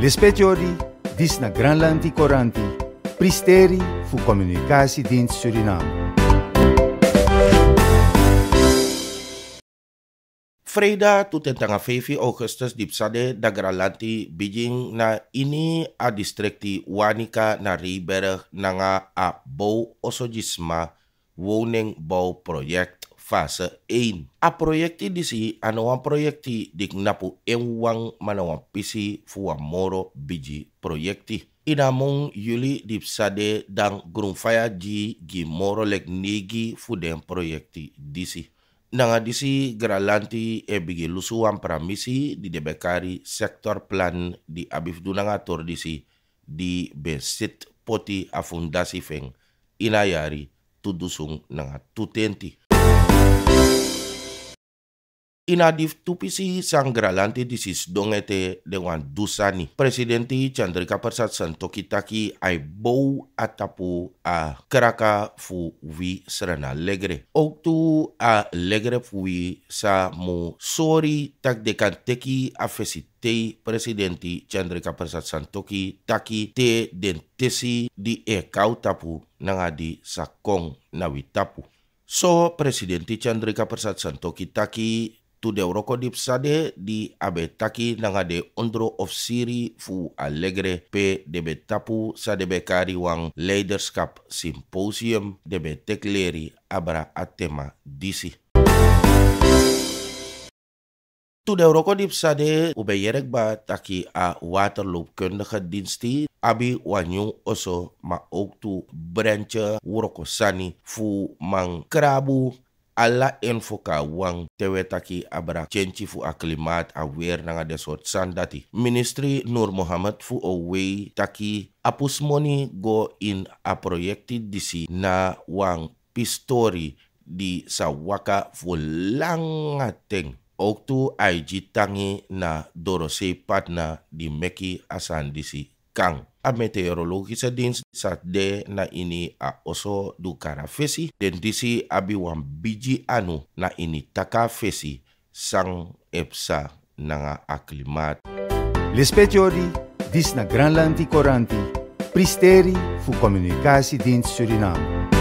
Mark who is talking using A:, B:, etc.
A: Les speciori dis na Granlanti Coranti, pristeri fu komunikasi din Suriname.
B: Freda tu e tentang tanga augustus dipsade da Granlandi Beijing na ini a distrikti Wanika na Riberg nanga a bouw osojisma Woning Project fase 1. A proyekti di si wan proyekti dik napu en wan mana pisi fua moro biji proyekti. Ina mong yuli dip dang dan faya ji gi moro lek negi fu den di si. Nanga si geralanti e bigi lusuan pramisi di debekari sektor plan di abif dunangatur tor si di besit poti afundasi feng inayari tudusung nanga tutenti. Ina dif tupisi di sis dongete dengan dusani. Presidenti Chandrika Persat santokitaki ai bau atapu a keraka fu wi serena legre. oktu a legre fu wi sa mu sori tak dekan teki afesi tei presidenti Chandrika Persat Santoki taki te den tesi di e kau tapu nanga sakong nawi tapu. So, Presidenti Chandrika Persat Santoki taki tu de sade di abe taki nanga de ondro of siri fu Alegre pe debetapu tapu sade be kari wang leiderskap symposium de tekleri abra atema disi. Tu de rokodip sade ube yerek ba taki a waterloopkundige dinsti abi wanyu oso ma ook tu brentje sani fu mang krabu Allah info ka wang tewe taki abra chenchi fu aware awer a weer nanga de Nur Muhammad fu away taki apus moni go in a proyekti disi na Wang pistori di sawaka fu langateng oktu Ook tangi na Dorosei Patna di Meki Asandisi kang a meteorologisa din sa de na ini a oso du kara fesi den disi abi wan biji anu na ini taka fesi sang epsa nanga aklimat.
A: L'espetiori dis na Granlandi Coranti, pristeri fu komunikasi din Suriname.